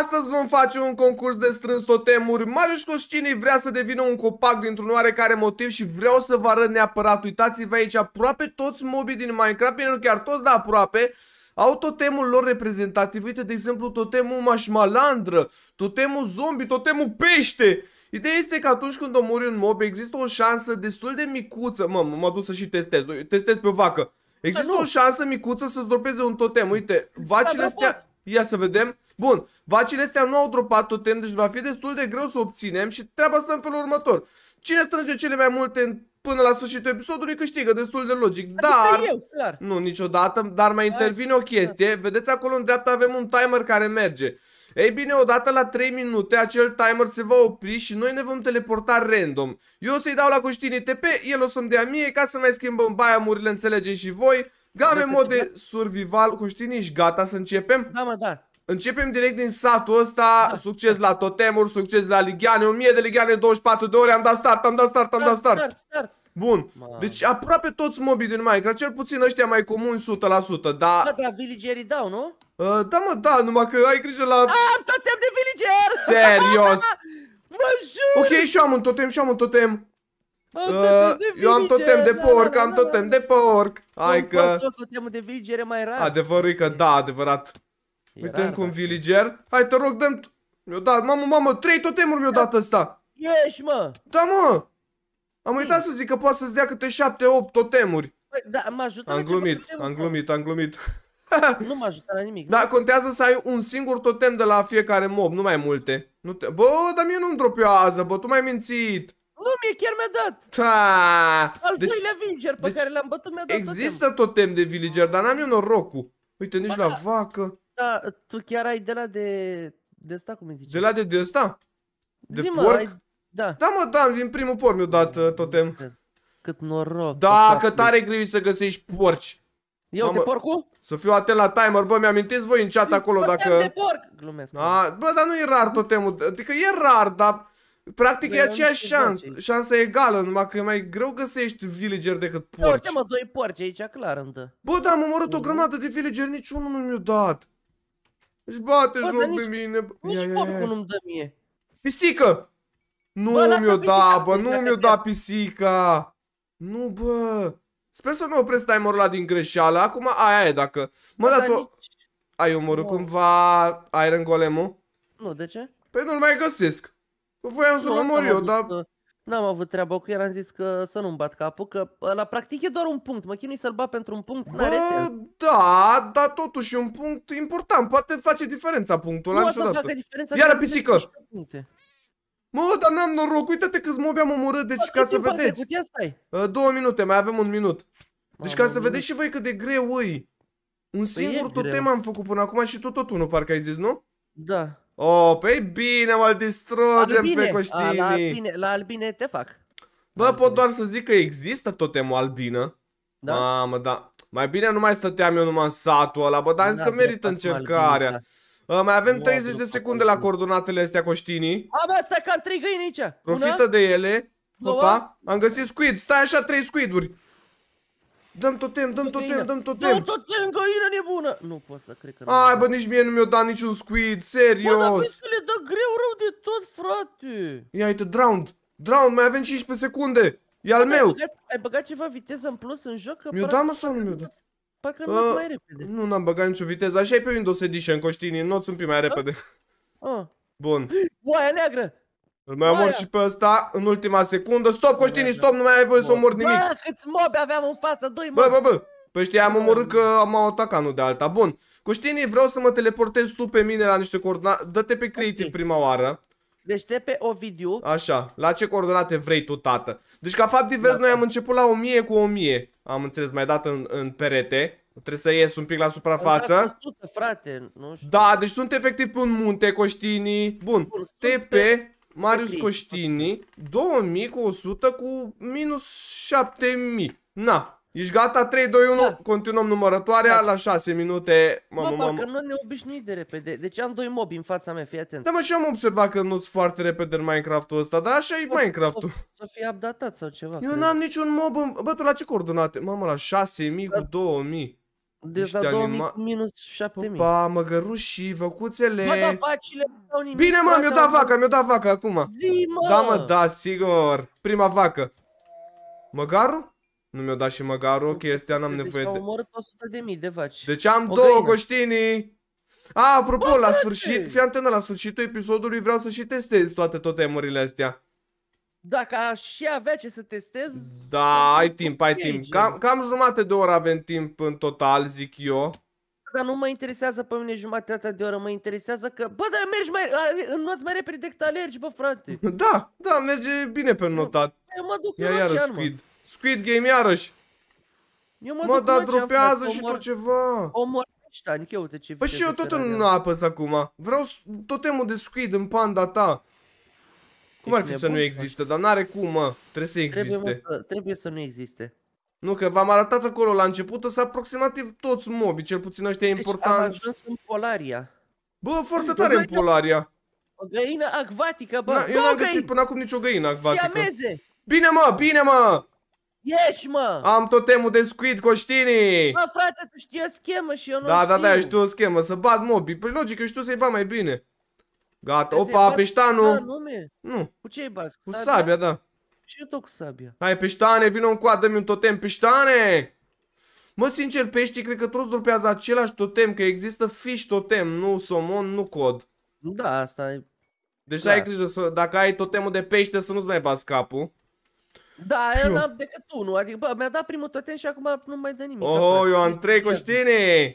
Astăzi vom face un concurs de strâns totemuri Marius cine vrea să devină un copac dintr-un oarecare motiv și vreau să vă arăt neapărat Uitați-vă aici, aproape toți mobii din Minecraft, bine nu chiar toți, dar aproape au totemul lor reprezentativ, uite de exemplu totemul mașmalandră, totemul zombie, totemul pește Ideea este că atunci când omori un mob există o șansă destul de micuță Mă, m-a dus să și testez, testez pe vacă Există păi o șansă micuță să-ți dropeze un totem, uite, vacile astea Ia să vedem. Bun, vacile astea nu au dropat totem, deci va fi destul de greu să obținem și treaba asta în felul următor. Cine strânge cele mai multe până la sfârșitul episodului câștigă, destul de logic. Adică dar, eu, clar. nu niciodată, dar mai intervine o chestie. Vedeți acolo în dreapta avem un timer care merge. Ei bine, odată la 3 minute acel timer se va opri și noi ne vom teleporta random. Eu o să-i dau la Coștini TP, el o să-mi dea mie ca să mai schimbăm baia murile, înțelegeți și voi. Game Vreți mod de survival cu știi, nici gata să începem? Da, mă, da. Începem direct din satul ăsta, da. succes la totemuri, succes la ligiane, 1000 de ligiane, 24 de ore, am dat start, am dat start, am dat start. start, start. Bun, Man. deci aproape toți mobii din Minecraft, cel puțin ăștia mai comuni 100%, dar... Da, dar villagerii dau, nu? Uh, da, mă, da, numai că ai grijă la... Am totem de villager! Serios! mă jur! Ok, și am un totem, și am un totem. Uh, eu am totem de porc, am totem de porc. Hai că... Totemul de villager e mai rar. Adevărul e că da, adevărat. Uite cu un villager. Hai, te rog, dăm... Mi-o dat, mamă, mamă, trei totemuri mi-o dat ăsta. Ești, mă. Da, mă. Am uitat să zic că poate să-ți dea câte șapte, opt totemuri. Păi, da, m-a ajutat am glumit, am glumit, am glumit. Nu m-a ajutat la nimic. Da, contează să ai un singur totem de la fiecare mob, nu mai multe. Nu te... Bă, dar mie nu-mi drop bă, tu m-ai mințit. Nu mi-e chiar mi-a dat! Ta. Al deci, doilea villager pe deci, care l-am bătut mi-a dat Există totem. totem de villager, dar n-am eu norocul. Uite, nici ba, la da. vacă. Da, tu chiar ai de la de... De asta cum zici? zice? De la de de asta? De Zi, porc? Ai... Da. Da, mă, da, din primul porc mi-a dat uh, totem. Cât noroc. Da, că tare greu să găsești porci. Eu Mamă, de porcu? Să fiu atent la timer, bă, mi-amintiți voi în chat acolo dacă... Totem de porc! Glumesc. A, bă, dar nu e rar totemul, adică e rar, dar Practic e aceeași șansă, șansa egală, numai că e mai greu găsești villager decât da, porci. Uite mă, doi porci aici, clar îmi dă. Bă, dar am omorât o mhm. grămadă de villager, niciunul nu mi-a dat. Își deci bate Bă, joc nici, de mine. Nici porcul nu-mi dă mie. Pisică! Nu mi-o da, bă, nu mi-o da pisica. Nu, bă. Sper să nu opresc timerul ăla din greșeală. Acum aia e dacă... Mă, dar tu... Ai omorât cumva Iron Golem-ul? Nu, de ce? Păi nu-l mai găsesc. Voiam să-l omor eu, dar... Uh, n-am avut treabă cu el, am zis că să nu-mi bat capul, că uh, la practic e doar un punct. Mă chinui să-l bat pentru un punct, n-are sens. Da, dar totuși e un punct important. Poate face diferența punctul ăla niciodată. Iară pisică! Mă, dar n-am noroc, uite-te câți mobi am omorât, deci ca să vedeți. Uh, două minute, mai avem un minut. Deci ca să vedeți și voi cât de greu păi e. Un singur totem am făcut până acum și tu tot unul, parcă ai zis, nu? Da. Oh, pe păi bine, mă distrugem albine. pe Coștinii. La albine, la albine te fac. Bă, albine. pot doar să zic că există totemul albină. Da? Mamă, da. Mai bine nu mai stăteam eu numai în satul ăla, bă, dar da, că merită încercarea. Uh, mai avem 30 de secunde la coordonatele astea, Coștinii. A, bă, stai că am trei găini aici. Profită Una, de ele. Opa, am găsit squid. Stai așa, trei squiduri. Dăm timp, dăm timp, dăm tot Dăm totem, găină nebună. Nu pot să cred că nu. Ai, bă, nici mie nu mi-o dat niciun squid, serios. Bă, dar păi le dă greu rău de tot, frate. Ia uite, drowned. Drowned, mai avem 15 secunde. E al meu. Ai băgat ceva viteză în plus în joc? Mi-o dat, mă, sau nu mi-o dat? Parcă am mai repede. Nu, n-am băgat nicio viteză. Așa e pe Windows Edition, Coștini. Nu o mai repede. Ah. Ah. Bun. Oaia neagră! Îl mai omor și pe ăsta în ultima secundă. Stop, Coștini, da. stop, nu mai ai voie să omor nimic. Bă, câți mobi aveam în față, doi mobi. Bă, bă, bă. Păi știi, am omorât că am atacat, nu de alta. Bun. Coștini, vreau să mă teleportez tu pe mine la niște coordonate. Dă-te pe creative okay. prima oară. Deci te pe Ovidiu. Așa. La ce coordonate vrei tu, tată? Deci ca fapt divers, da. noi da. am început la 1000 cu 1000. Am înțeles, mai dat în, în perete. Trebuie să ies un pic la suprafață. 100, frate, nu știu. Da, deci sunt efectiv pe un munte, Coștini. Bun, Bun TP Marius okay. Coștini, 2000 cu 100 cu minus 7000. Na, ești gata? 3, 2, 1, da. continuăm numărătoarea da. la 6 minute. Mamă, mă, Mă, că nu ne obișnuit de repede. Deci am doi mobi în fața mea, fii atent. Da, mă, și am observat că nu-s foarte repede în Minecraft-ul ăsta, dar așa e Minecraft-ul. Să fie updatat sau ceva. Eu n-am niciun mob în... Bă, tu la ce coordonate? Mamă, la 6000 da. cu 2000. Deci la 2000 anima... minus 7000. Pa, măgărușii, făcuțele. Bă, da, vacile nu nimic. Bine, mă, mi-o da vaca, mi-o da vaca acum. Zi, mă! Da, mă, da, sigur. Prima vacă. Măgaru? Nu mi-o da și măgaru, ok, astea n-am deci nevoie de... omorât 100 de mii de vaci. Deci am o două găină. coștinii. A, apropo, Bă, la sfârșit, fii antenă, la sfârșitul episodului vreau să și testez toate totemurile astea. Dacă aș avea ce să testez... Da, ai timp, ai timp. Cam, cam jumate de oră avem timp în total, zic eu. Dar nu mă interesează pe mine jumătatea de oră, mă interesează că... Bă, dar mergi mai... Înnoți mai repede decât alergi, bă, frate. Da, da, merge bine pe notat. Eu mă duc Ia iarăși ocean, Squid. Mă. Squid Game iarăși. Eu mă, mă dar dropează și omor... tot ceva. Omor ăștia, adică uite ce... Păi și eu tot nu apăs acum. Vreau totemul de Squid în panda ta. Cum ar fi să nu există? Dar n-are cum, mă. Trebuie să existe. Trebuie, mă, să, trebuie să nu existe. Nu, că v-am arătat acolo la început, să aproximativ toți mobi, cel puțin ăștia deci importanți. am ajuns în Polaria. Bă, foarte deci tare în Polaria. O găină acvatică, bă. Na, eu n-am găsit până acum nicio găină acvatică. Siameze. Bine, mă, bine, mă! Ieși, mă! Am totemul de squid, Coștini! Bă, frate, tu știi o schemă și eu nu Da, știu. da, da, știu o schemă, să bat mobii. Păi logic, eu știu să-i bat mai bine. Gata, Azi opa, peștanu! Da, nu. Cu ce-i bați? Cu, cu sabia? sabia, da. Și eu tot cu sabia. Hai, peștane, vină coadă, dă-mi un totem, peștane! Mă, sincer, peștii cred că toți dropează același totem, că există fish totem, nu somon, nu cod. Da, asta e... Deci clar. ai grijă să, dacă ai totemul de pește să nu-ți mai bați capul. Da, eu n-am decât unul, adică mi-a dat primul totem și acum nu mai dă nimic. Oh, eu am trei coștine!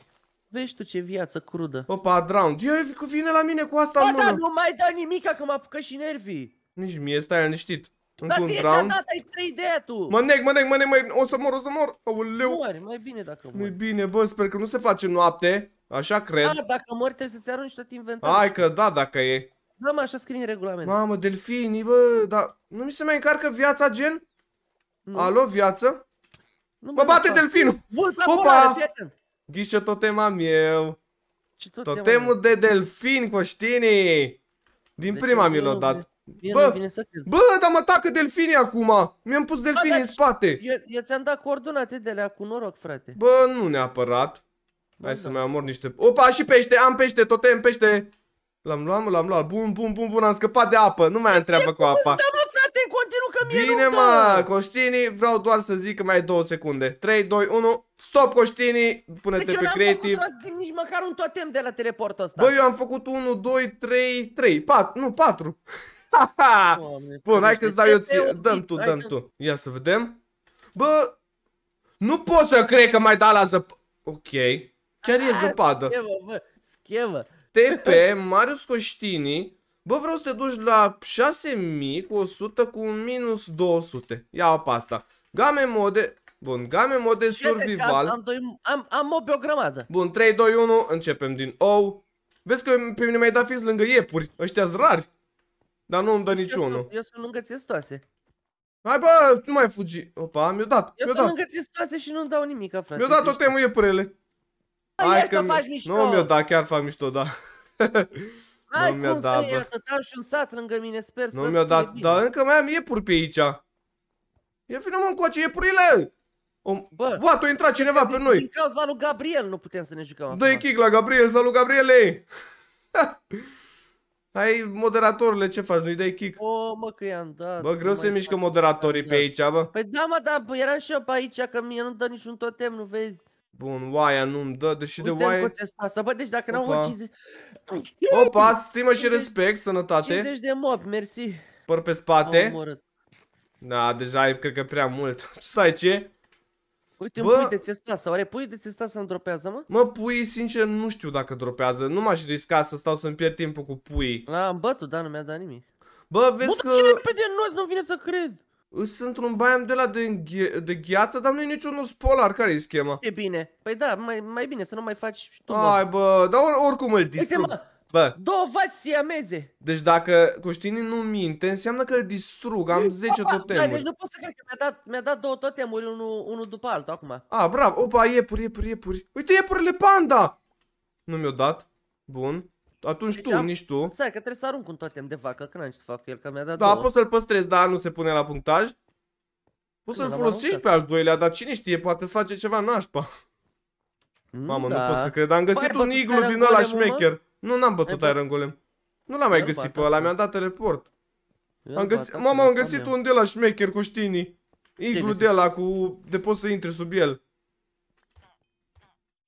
Vezi tu ce viață crudă. Opa, drowned. Eu cu vine la mine cu asta Ba în da, nu mai da nimica că m-a apucat și nervii. Nici mie, stai liniștit. Încă Dar ție ce-a dat, ai trei ideea tu. Mă neg, mă neg, mă neg, mă neg, o să mor, o să mor. Aoleu. Mori, mai bine dacă mori. Mai bine, bă, sper că nu se face noapte. Așa cred. Da, dacă mori trebuie să-ți arunci tot inventarul. Hai că da, dacă e. Da, mă, așa scrie în regulament. Mamă, delfini, bă, dar nu mi se mai încarcă viața, gen? Nu, Alo, viață? nu Mă bate delfinul! Vulpe Opa! Opa! Ghișo totema meu. Ce totem, Totemul de delfin, Coștinii. Din de prima mi l-a dat. bă, să bă, dar mă atacă delfinii acum! Mi-am pus delfinii bă, în spate! Eu, eu ți-am dat coordonate de la cu noroc, frate. Bă, nu neapărat. Bă, Hai da. să mai amor niște... Opa, și pește! Am pește, totem, pește! L-am luat, l-am luat. Bun, bun, bun, bun, am scăpat de apă. Nu mai am treabă cu apa. Seama? în continuu că mi-e Bine, mă, Coștini, vreau doar să zic că mai ai două secunde. 3, 2, 1, stop, Coștini, pune-te deci pe creativ. Deci eu n-am făcut nici măcar un totem de la teleportul ăsta. Băi, eu am făcut 1, 2, 3, 3, 4, nu, 4. Bun, hai că ți dau eu ție. Dăm tu, dăm tu. Ia să vedem. Bă, nu pot să cred că mai da la zăp... Ok. Chiar e ah, zăpadă. Schemă, bă, schemă. TP, Marius Coștini, Bă, vreau să te duci la 6000 cu 100 cu minus 200. Ia-o pe asta. Game mode... Bun, game mode survival. Am, am, am, am o grămadă. Bun, 3, 2, 1, începem din ou. Vezi că pe mine mai da fix lângă iepuri. ăștia rari. Dar nu îmi dă niciunul. Eu, eu sunt lângă țestoase. Hai bă, nu mai fugi. Opa, mi-o dat. Eu mi sunt lângă țestoase și nu-mi dau nimic, frate. Mi-o dat tot temul iepurele. Hai, că, că faci mișto. Nu mi-o dat, chiar fac mișto, da. Ai nu mi-a cum dat, să iei atâta și un sat lângă mine, sper nu să mi-a dat, bine. dar încă mai am iepuri pe aici. Ia fi numai încoace iepurile! Bă, Bă tu intra cineva pe noi! Din cauza lui Gabriel nu putem să ne jucăm Dă-i kick la Gabriel, salut Gabriele! Hai, moderatorule, ce faci? Nu-i dai kick? O, mă, că i-am dat. Bă, greu se mișcă moderatorii pe aici, bă. Păi da, mă, dar eram și eu pe aici, că mie nu dă niciun totem, nu vezi? Bun, oaia nu-mi dă, deși Uite de oaia... Uite pasă, bă, deci dacă n-au 50... Opa, stimă și respect, sănătate. 50 de mob, mersi. Păr pe spate. Da, deja ai, cred că prea mult. Stai, ce? Uite, Bă, pui de țestasa, oare pui de țestasa îmi dropează, mă? Mă, pui, sincer, nu știu dacă dropează. Nu m-aș risca să stau să-mi pierd timpul cu pui. La, am bătut, da, nu mi-a dat nimic. Bă, vezi Bă, că... Bă, ce pe de noi? Nu vine să cred. Sunt într-un baiam de la de, înghe de gheață, dar nu e niciun urs polar. Care-i schema? E bine. Păi da, mai, mai bine să nu mai faci și tu, Ai, bă, dar or, oricum îl distrug. Uite, mă, bă. două vaci siameze. Deci dacă Coștinii nu minte, înseamnă că îl distrug. Am 10 păi, totemuri. Da, deci nu pot să cred că mi-a dat, mi dat două totemuri, unul unu după altul acum. A, bravo. Opa, iepuri, iepuri, iepuri. Uite, iepurile panda! Nu mi-o dat. Bun. Atunci deci tu, am... nici tu. Stai că trebuie să arunc un totem de vacă, că n-am ce să fac el, că mi-a dat Da, două. poți să-l păstrezi, dar nu se pune la punctaj. Poți să-l folosești pe al doilea, dar cine știe, poate să face ceva nașpa. Mm, Mamă, da. nu pot să cred. Am păi găsit un iglu din ăla șmecher. Nu, n-am bătut ai Golem. Nu l-am mai găsit pe ăla, mi-am dat teleport. Am găsit, mama, am găsit un de la șmecher cu știnii. Iglu de la cu... de poți să intri sub el.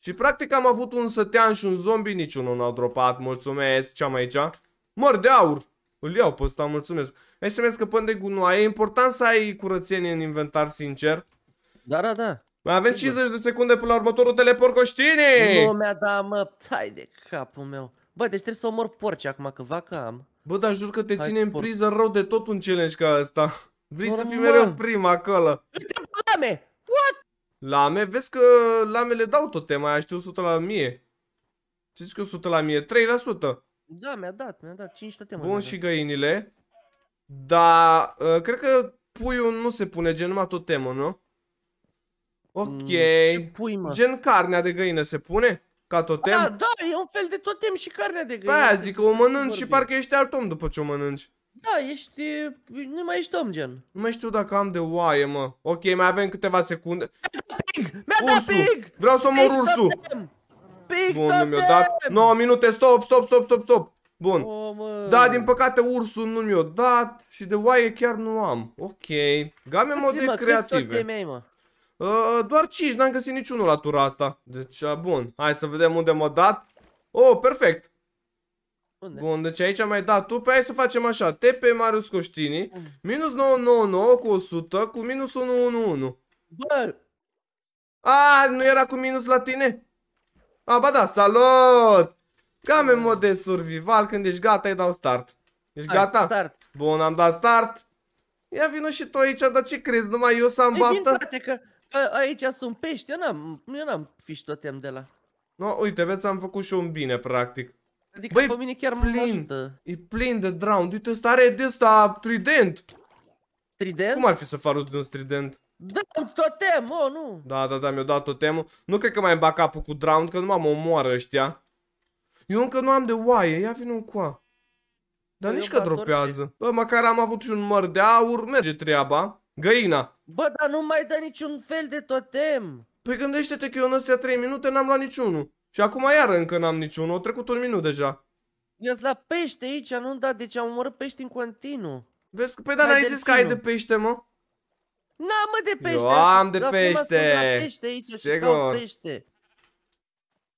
Și practic am avut un sătean și un zombie, niciunul n-au dropat, mulțumesc, ce am aici? Măr de aur! Îl iau pe ăsta, mulțumesc. Hai să ne scăpăm de gunoaie, e important să ai curățenie în inventar, sincer. Da, da, da. Mai avem Sigur. 50 de secunde până la următorul teleport, Coștine! a dat, mă, tai de capul meu. Bă, deci trebuie să omor porci acum, că vacă am. Bă, dar jur că te Hai ține în priză rău de tot un challenge ca ăsta. Vrei Normal. să fii mereu prima acolo. Uite, blame! What? Lame? Vezi că lamele dau tot tema aia, știu 100 la 1000. Ce zici că 100 la 1000? 3%. Da, mi-a dat, mi-a dat 5 tema. Bun și găinile. Dar uh, ă, cred că puiul nu se pune, gen numai tot nu? Ok. Mm, ce pui, mă? Gen carnea de găină se pune? Ca totem? Da, da, e un fel de totem și carnea de găină. Păi aia zic că o mănânci și parcă ești alt om după ce o mănânci. Da, ești... Nu mai ești om, gen. Nu mai știu dacă am de oaie, mă. Ok, mai avem câteva secunde. Pig! Mi-a dat pig! Vreau să omor ursul! Pig Bun, nu mi-a dat. 9 minute, stop, stop, stop, stop, stop. Bun. O, oh, da, din păcate ursul nu mi-a dat și de oaie chiar nu am. Ok. Game mode creative. Câți mei, mă? Uh, doar 5, n-am găsit niciunul la tura asta. Deci, uh, bun. Hai să vedem unde m-a dat. Oh, perfect. Unde? Bun, deci aici am mai dat tu, pe păi hai să facem așa, TP Marius Coștini, minus 999 cu 100, cu minus 111. Bă! A, nu era cu minus la tine? A, ba da, salut! Cam în mod de survival, când ești gata, îi dau start. Ești hai, gata? Start. Bun, am dat start. Ia vină și tu aici, dar ce crezi, numai eu să am baftă? Bine, că aici sunt pești, eu n-am, eu n-am totem de la. No, uite, vezi, am făcut și un bine, practic. Adică Băi, pe mine chiar mă ajută. E plin de drown. Uite, ăsta are de ăsta trident. Trident? Cum ar fi să faci de un trident? Da, totem, o, nu. Da, da, da, mi-a dat totemul. Nu cred că mai bag capul cu drown, că numai mă omoară ăștia. Eu încă nu am de oaie, ia vine un coa. Dar păi, nici că dropează. Orice. Bă, măcar am avut și un măr de aur, merge treaba. Găina. Bă, dar nu mai dă niciun fel de totem. Păi gândește-te că eu în astea 3 minute n-am luat niciunul. Și acum iar încă n-am niciunul, au trecut un minut deja. Eu la pește aici, nu da, deci am omorât pești în continuu. Vezi, pe păi da, n-ai zis că ai de pește, mă? N-am de pește. Eu am de pește. pește aici Sigur. pește.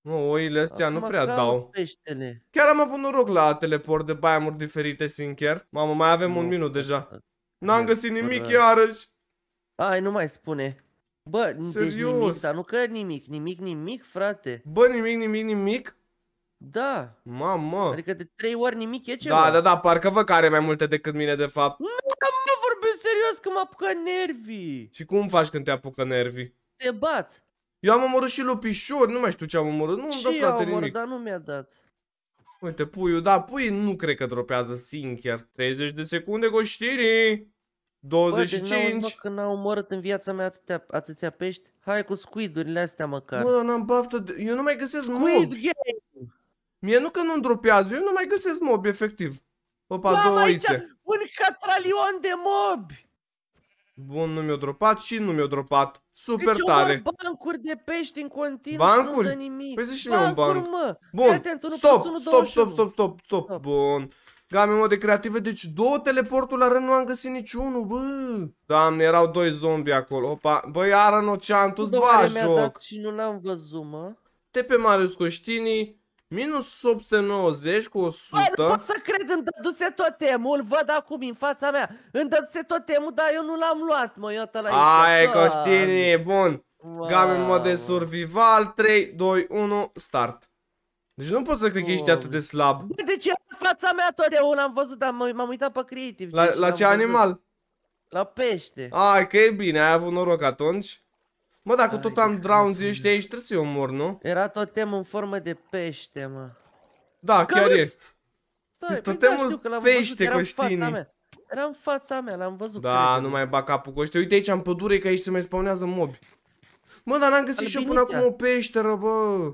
Mă, oile astea Acum nu prea dau. Peștele. Chiar am avut noroc la teleport de baiamuri diferite, sincer. Mamă, mai avem nu. un minut deja. N-am găsit nimic iarăși. Ai, nu mai spune. Bă, deci Serios. Deci nimic, dar nu că nimic, nimic, nimic, frate. Bă, nimic, nimic, nimic? Da. Mamă. Adică de trei ori nimic e ceva. Da, da, da, parcă vă care mai multe decât mine, de fapt. Nu, nu vorbesc serios că mă apucă nervii. Și cum faci când te apucă nervii? Te bat. Eu am omorât și lupișor, nu mai știu ce am omorât. Nu-mi dă, frate, omor, nimic. dar nu mi-a dat. Uite, puiul, da, puiul nu cred că dropează, sincer. 30 de secunde cu 25. Bă, deci n că n-am omorât în viața mea atâtea, atâția pești. Hai cu squidurile astea măcar. Bă, n-am baftă. De... Eu nu mai găsesc Squid mob. Game. Mie nu că nu-mi dropează, eu nu mai găsesc mob, efectiv. Opa, Bă, două aițe. Un catralion de mob. Bun, nu mi-o dropat și nu mi-o dropat. Super deci tare. bancuri de pești în continuu bancuri? nu dă nimic. Păi și mie un banc. Mă. Bun, stop, stop, stop, stop, stop, stop, stop, bun. Game mode creative, deci două teleporturi la rând nu am găsit niciunul, bă. Doamne, erau doi zombi acolo. Opa, bă, iar în ocean, tu-ți joc. Dat și nu l-am văzut, mă. Te pe Marius Coștini, minus 890 cu 100. Bă, nu pot să cred, îmi dăduse tot temul, văd acum în fața mea. Îmi dăduse tot temul, dar eu nu l-am luat, mă, iată la Ai, aici. bun. Wow. Game mode survival, 3, 2, 1, start. Deci nu pot să cred că ești atât de slab. Bă, de ce fața mea totdeauna am văzut, dar m-am uitat pe creative. La, deci la ce animal? La pește. Ai, că e bine, ai avut noroc atunci. Mă, dacă Ai, tot am drowns, ăștia aici, trebuie să-i omor, nu? Era totem în formă de pește, mă. Da, Căuți! chiar e. Stai, totemul păi da, pește, Coștinii. Era în fața mea, l-am văzut. Da, cred, nu mai bag capul cu ăștia. Uite aici, am pădure, că aici se mai spawnează mobi. Mă, dar n-am găsit Albinița. și eu până acum o peșteră, bă.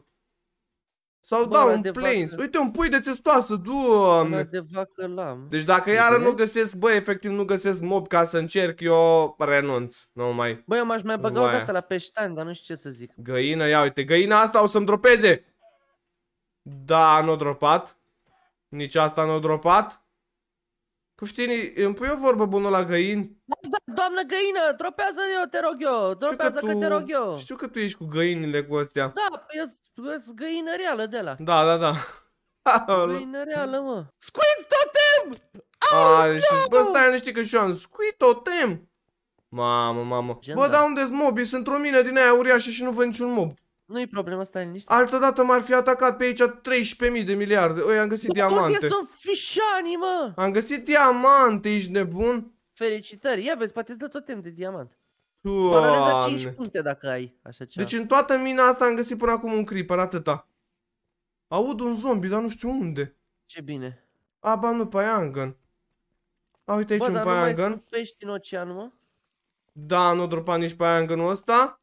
Sau Bă, da, un plains. Vacă... Uite, un pui de testoasă, doamne. de vacă l-am. Deci dacă de iară de? nu găsesc, bă, efectiv nu găsesc mob ca să încerc, eu renunț. Nu mai. Bă, eu m-aș mai băga o dată la peștan, dar nu știu ce să zic. Găină, ia uite, găina asta o să-mi dropeze. Da, nu n dropat. Nici asta nu dropat. Cu știinii, îmi pui o vorbă bună la găini? Da, da doamnă găină, tropează eu, te rog eu, tropează că, tu, că, te rog eu. Știu că tu ești cu găinile cu astea. Da, păi e găină reală de la. Da, da, da. Găină reală, mă. Squid totem! Oh, A, și, bă, stai, nu știi că și eu am squid totem. Mamă, mamă. bă, da. dar unde-s mobii? Sunt o mină din aia uriașă și nu văd niciun mob. Nu-i problema, stai liniștit. Altă dată m-ar fi atacat pe aici 13.000 de miliarde. Oi, am găsit diamante. Unde sunt fișanii, mă? Am găsit diamante, ești nebun? Felicitări. Ia vezi, poate îți dă totem de diamant. Doamne. 5 puncte dacă ai așa ceva. Deci în toată mina asta am găsit până acum un creeper, atâta. Aud un zombie, dar nu știu unde. Ce bine. A, ba nu, paiangan. A, uite aici Bă, un dar paiangan. Bă, dar nu mai sunt pești în ocean, mă? Da, nu dropa nici paianganul ăsta.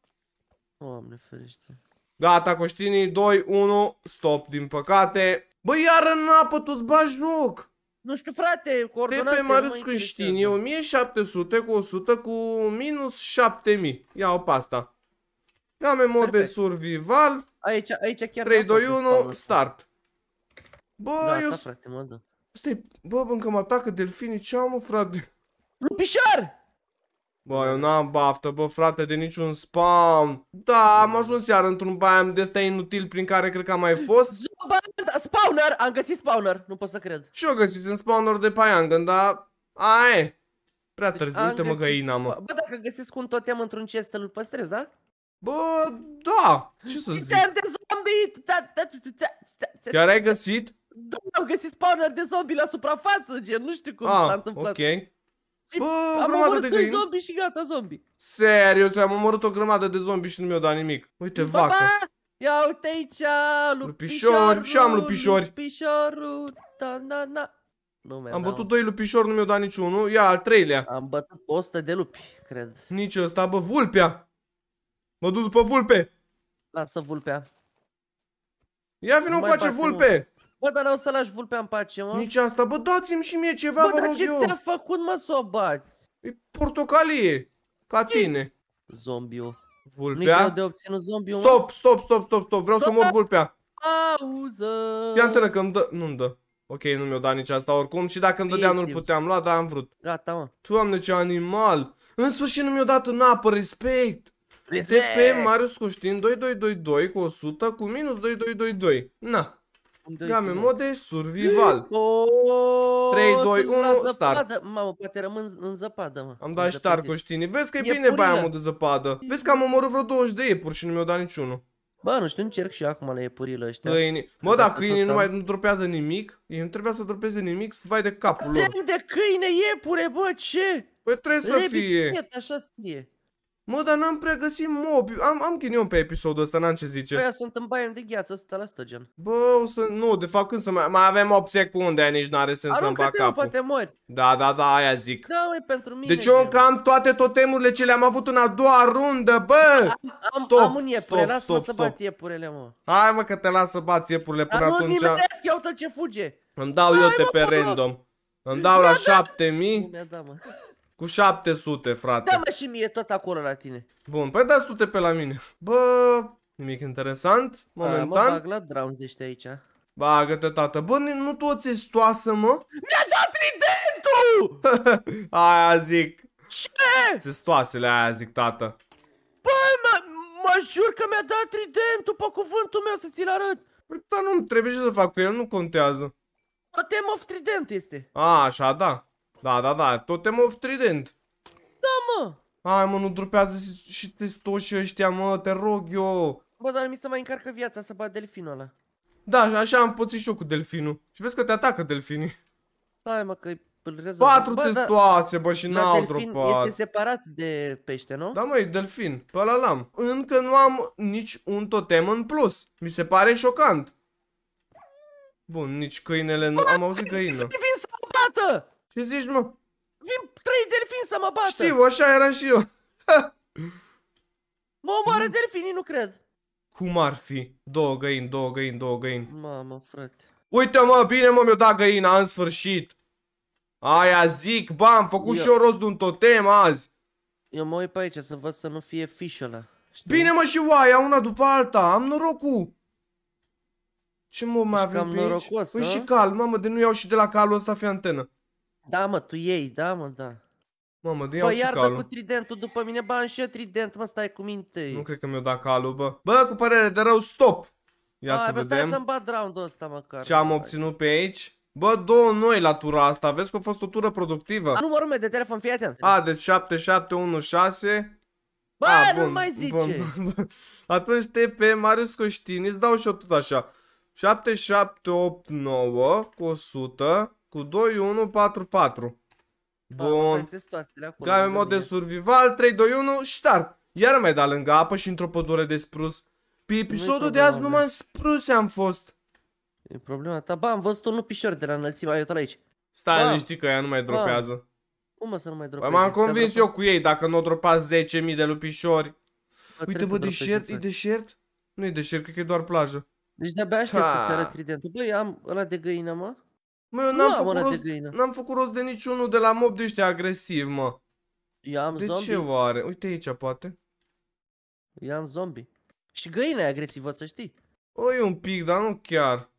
Doamne, ferește. Gata, Coștinii, 2-1, stop, din păcate. Bă, iar în apă tu-ți bagi joc! Nu știu, frate, coordonate pe Marius Câștini, 1700 cu 100 cu minus 7000. Ia-o pe asta. Game mod de survival. Aici, aici chiar 3, 2, 1, start. Bă, Gata, eu... frate, mă dă. Stai, bă, încă mă atacă delfinii, ce am, frate? Lupișar! Bă, eu n-am baftă, bă, frate, de niciun spam. Da, am ajuns iar într-un baiam de ăsta inutil prin care cred că am mai fost. Da, spawner! Am găsit spawner, nu pot să cred. Și eu în spawner de paiangan, dar... Ai! Prea deci târziu, deci, uite mă găina, mă. Bă, dacă găsesc un totem într-un chest, îl păstrez, da? Bă, da, ce să zic? Totem de zombie! Da, da, Chiar ai găsit? Da, am găsit spawner de zombie la suprafață, gen, nu știu cum ah, s-a întâmplat. ok. Bă, o am grămadă de găini. zombi și gata, zombi. Serios, eu am omorât o grămadă de zombi și nu mi o dat nimic. Uite, Baba! vacă. Ia uite aici, lupișor. Și am lupișori. Lupișorul, da, na, na. Nu am bătut doi lupișori, nu mi o dat niciunul. Ia, al treilea. Am bătut 100 de lupi, cred. Nici ăsta, bă, vulpea. Mă duc după vulpe. Lasă vulpea. Ia vină cu acea vulpe. Mult. Bă, dar n-o să lași vulpea în pace, mă. Nici asta. Bă, dați-mi și mie ceva, bă, vă rog ce eu. ți-a făcut, mă, să o bați? E portocalie. Ca tine. Zombiu. Vulpea? Nu-i de obținut zombiu, Stop, stop, stop, stop, stop. Vreau stop, să mor da. vulpea. Auză. Ia întâlnă că îmi dă... Nu-mi dă. Ok, nu mi-o dat nici asta oricum și dacă îmi dădea nu-l puteam lua, dar am vrut. Gata, mă. Tu Doamne, ce animal! În sfârșit nu mi-o dat în apă, respect! Respect! pe Marius Cuștin 2222 cu 100 cu minus 2222. Na, Game mode, survival. 3, 2, 1, start. Mamă, poate rămân în zăpadă, mă. Am dat start coștinii. Vezi că e bine baia mod de zăpadă. Vezi că am omorât vreo 20 de iepuri și nu mi-au dat niciunul. Bă, nu știu, încerc și eu acum la iepurile ăștia. Câini. Mă, da, câinii nu mai nu tropează nimic, ei nu trebuia să dropeze nimic, să vai de capul lor. de câine iepure, bă, ce? Păi trebuie să fie. Așa scrie. Mă, dar n-am prea găsit mobi. Am, am ghinion pe episodul ăsta, n-am ce zice. Aia sunt în baie de gheață, asta gen. Bă, o să... Nu, de fapt când să mai... Mai avem 8 secunde, nici n-are sens să-mi bag capul. poate mori. Da, da, da, aia zic. Da, e pentru mine. Deci eu încă am toate totemurile ce le-am avut în a doua rundă, bă! Am, stop, am un iepure, lasă-mă să bat iepurele, mă. Hai, mă, că te las să bat iepurile până dar atunci. Dar nu, iau ce fuge. Îmi dau Hai, eu te pe mă, random. Îmi dau la 7000. Mi-a dat, mă. Cu 700, frate. Da, mă, și mie tot acolo la tine. Bun, păi da sute pe la mine. Bă, nimic interesant, momentan. A, mă bag la draunzește aici. Bagă-te, tată. Bă, nu toți ești toasă, mă? Mi-a dat tridentul! aia zic. Ce? Țestoasele aia zic, tată. Bă, mă, mă jur că mi-a dat tridentul pe cuvântul meu să ți-l arăt. Păi, dar nu-mi trebuie ce să fac cu el, nu contează. tem of trident este. A, așa, da. Da, da, da, totem of trident. Da, mă! Hai, mă, nu drupează și testoșii ăștia, mă, te rog eu. Bă, dar mi se mai încarcă viața să bat delfinul ăla. Da, așa am pățit și eu cu delfinul. Și vezi că te atacă delfinii. Stai, mă, că Patru bă, da. testoase, da, bă, și da, n-au dropat. Este separat de pește, nu? Da, măi, delfin. Pe ăla l-am. Încă nu am nici un totem în plus. Mi se pare șocant. Bun, nici câinele nu... Am auzit câine. Vin să o ce zici, mă? Vin trei delfini să mă bată. Știu, așa eram și eu. mă omoară delfinii, nu cred. Cum ar fi? Două găini, două găini, două găini. Mamă, frate. Uite, mă, bine, mă, mi-o dat găina, în sfârșit. Aia zic, ba, am făcut eu. și eu rost de un totem azi. Eu mă uit pe aici să văd să nu fie fișul ăla. Știi? Bine, mă, și oaia, una după alta. Am norocul. Ce mă mai avem pe aici? Păi a? și cal, mamă, de nu iau și de la calul ăsta fi antenă. Da, mă, tu iei, da, mă, da. Mă, mă, iau bă, iar calul. cu tridentul după mine, ba, și eu trident, mă, stai cu minte. Nu cred că mi-o da calul, bă. Bă, cu părere de rău, stop! Ia A, să bă, vedem. Stai să-mi bat round-ul ăsta, măcar. Ce am bă, obținut pe aici? Bă, două noi la tura asta, vezi că a fost o tură productivă. A, numărul meu de telefon, fii atent. A, deci 7716. Bă, A, bun, nu mai zice. Bun, bun, bun. Atunci te pe Marius Coștini, îți dau și eu tot așa. 7789 cu 100. Cu 2, 1, 4, 4. Bun. Game mod de survival, 3, 2, 1, start. Iar mai da lângă apă și într-o pădure de sprus. Pe episodul de azi numai sprus am fost. E problema ta. Ba, am văzut un pișor de la înălțimea aiută aici. Stai, nu știi că ea nu mai dropează. Cum să nu mai păi dropează? M-am convins eu cu ei dacă nu o dropați 10.000 de lupișori. Uite, bă, deșert, e deșert? Nu e deșert, cred că e doar plajă. Deci de-abia aștept să-ți arăt tridentul. Băi, am ăla de găină, mă. Mă, eu n-am făcut, rost, n-am făcut rost de niciunul de la mob de ăștia agresiv, mă. Eu am de zombie. ce oare? Uite aici, poate. Eu am zombie. Și găina e agresivă, să știi. Oi un pic, dar nu chiar.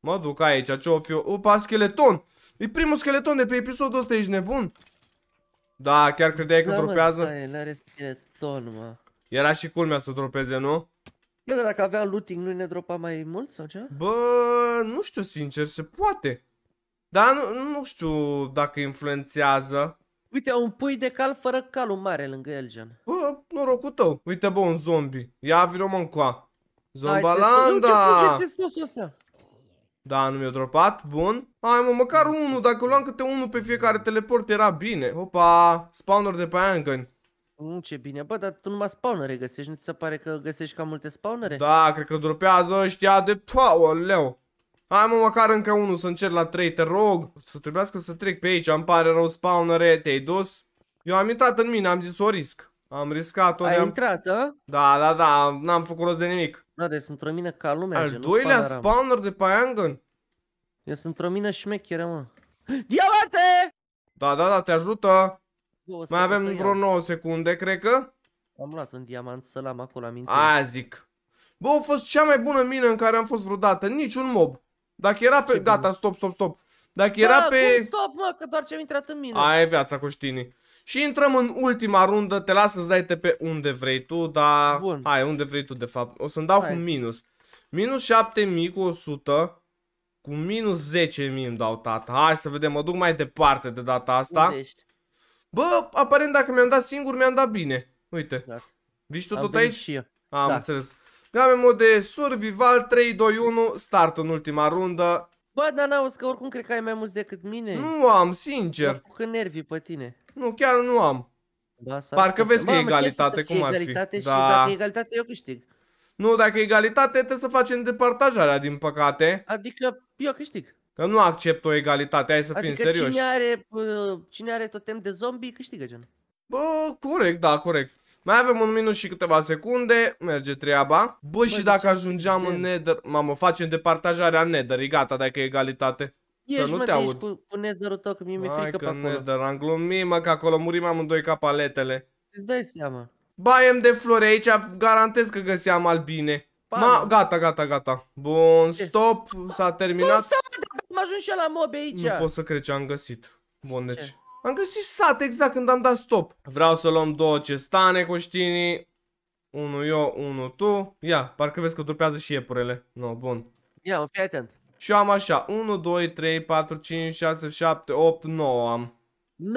Mă duc aici, ce-o fi? Opa, skeleton! E primul skeleton de pe episodul ăsta, ești nebun? Da, chiar credeai că da, tropează? Mă, da, el are skeleton, mă. Era și culmea să tropeze, nu? Bă, dacă avea looting, nu ne dropa mai mult sau ce? Bă, nu știu sincer, se poate. Dar nu, nu știu dacă influențează. Uite, un pui de cal fără calul mare lângă el, gen. Bă, norocul tău. Uite, bă, un zombie. Ia vino mă încoa. Zombalanda! Da, nu mi-a dropat. Bun. Hai, mă, măcar mm. unul. Dacă luam câte unul pe fiecare teleport, era bine. Opa, spawner de pe aia Nu Mm, ce bine. Bă, dar tu numai spawnere găsești. Nu ți se pare că găsești cam multe spawnere? Da, cred că dropează ăștia de... Pau, leu. Hai mă, măcar încă unul să încerc la 3, te rog. Să trebuiască să trec pe aici, îmi pare rău, spawnere, te-ai dus. Eu am intrat în mine, am zis o risc. Am riscat-o. Ai am... intrat, a? Da, da, da, n-am făcut rost de nimic. Da, deci sunt o mine ca lumea. Al doilea spawner de Payangan. Eu sunt o mine șmechere, mă. Diamante! Da, da, da, te ajută. Mai avem vreo 9 secunde, cred că. Am luat un diamant să-l am acolo, aminte. Aia zic. Bă, a fost cea mai bună mină în care am fost vreodată. Niciun mob. Dacă era pe... Gata, stop, stop, stop. Dacă da, era pe... stop, mă, că doar ce am intrat în mine. Aia e viața, știinii. Și intrăm în ultima rundă, te las să-ți dai TP unde vrei tu, dar... Bun. Hai, unde vrei tu, de fapt. O să-mi dau Hai. cu minus. Minus 7000 cu 100. Cu minus 10.000 îmi dau tata. Hai să vedem, mă duc mai departe de data asta. Bă, aparent dacă mi-am dat singur, mi-am dat bine. Uite. Da. Vici tu Am tot aici? Și eu. Am da. înțeles. Noi mod de survival 3-2-1, start în ultima rundă. Bă, dar n-auzi că oricum cred că ai mai mulți decât mine. Nu am, sincer. Cu nervii pe tine. Nu, chiar nu am. Da, Parcă vezi că e egalitate, cum ar fi. Și da. dacă e egalitate, eu câștig. Nu, dacă e egalitate, trebuie să facem departajarea, din păcate. Adică eu câștig. Că nu accept o egalitate, hai să adică fim serioși. Cine are, uh, cine are totem de zombie câștigă, gen. Bă, corect, da, corect. Mai avem un minut și câteva secunde, merge treaba. Bă, Bă și dacă ajungeam în Nether, mamă, facem departajarea Nether, e gata dacă e egalitate. Ești, să nu mă, te aud. Cu, cu tău, că mie mi-e frică pe acolo. Nether, am glumit, mă, că acolo murim amândoi ca paletele. Îți dai seama. Baiem de flori aici, garantez că găseam albine. Ma, gata, gata, gata. Bun, stop, s-a terminat. Bun, stop, am ajuns și la mob aici. Nu pot să cred ce am găsit. Bun, deci... Ce? Am găsit sat exact când am dat stop. Vreau să luăm două cestane cu știinii. Unul eu, unul tu. Ia, parcă vezi că turpează și iepurele. No, bun. Ia, fii atent. Și eu am așa, 1, 2, 3, 4, 5, 6, 7, 8, 9 am. 9!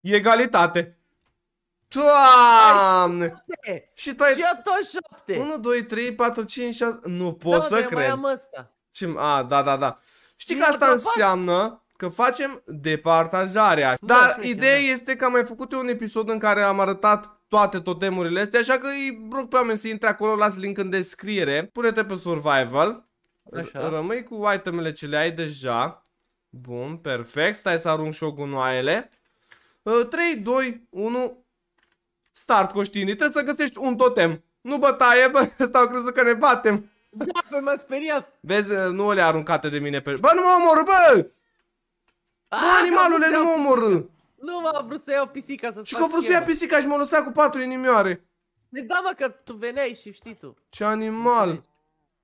Egalitate. Doamne! Și tu ai... Și eu tot 7. 1, 2, 3, 4, 5, 6... Nu pot da, să cred. Mai am ăsta. Ce... A, da, da, da. Știi că asta înseamnă că facem departajarea. Dar da, ideea da. este că am mai făcut eu un episod în care am arătat toate totemurile astea, așa că îi rog pe oameni să intre acolo, las link în descriere. Pune-te pe survival. Așa. Rămâi cu itemele ce le ai deja. Bun, perfect. Stai să arunc și o gunoaiele. 3, 2, 1 Start, Coștini. Trebuie să găsești un totem Nu bătaie, bă, stau crezut că ne batem Da, pe m-a speriat Vezi, uh, nu le aruncate de mine pe... Bă, nu mă omor, bă! Bă, animalule, nu mă omor! Nu m a vrut să iau pisica să-ți Și că a vrut să ia pisica și m-a lăsat cu patru inimioare. Ne da, mă, că tu veneai și știi tu. Ce animal!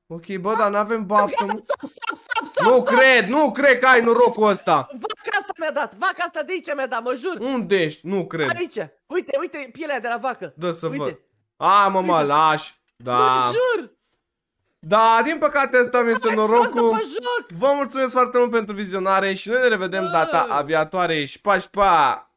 Ok, bă, dar n-avem baftă. Stop, stop, stop, stop, Nu cred, nu cred că ai norocul ăsta. Vaca asta mi-a dat, vaca asta de aici mi-a dat, mă jur. Unde ești? Nu cred. Aici, uite, uite pielea de la vacă. Dă să văd. A, mă, mă, lași. Da. Mă jur. Da, din păcate asta mi este norocul. Vă mulțumesc foarte mult pentru vizionare și noi ne revedem data aviatoare și pa, și pa!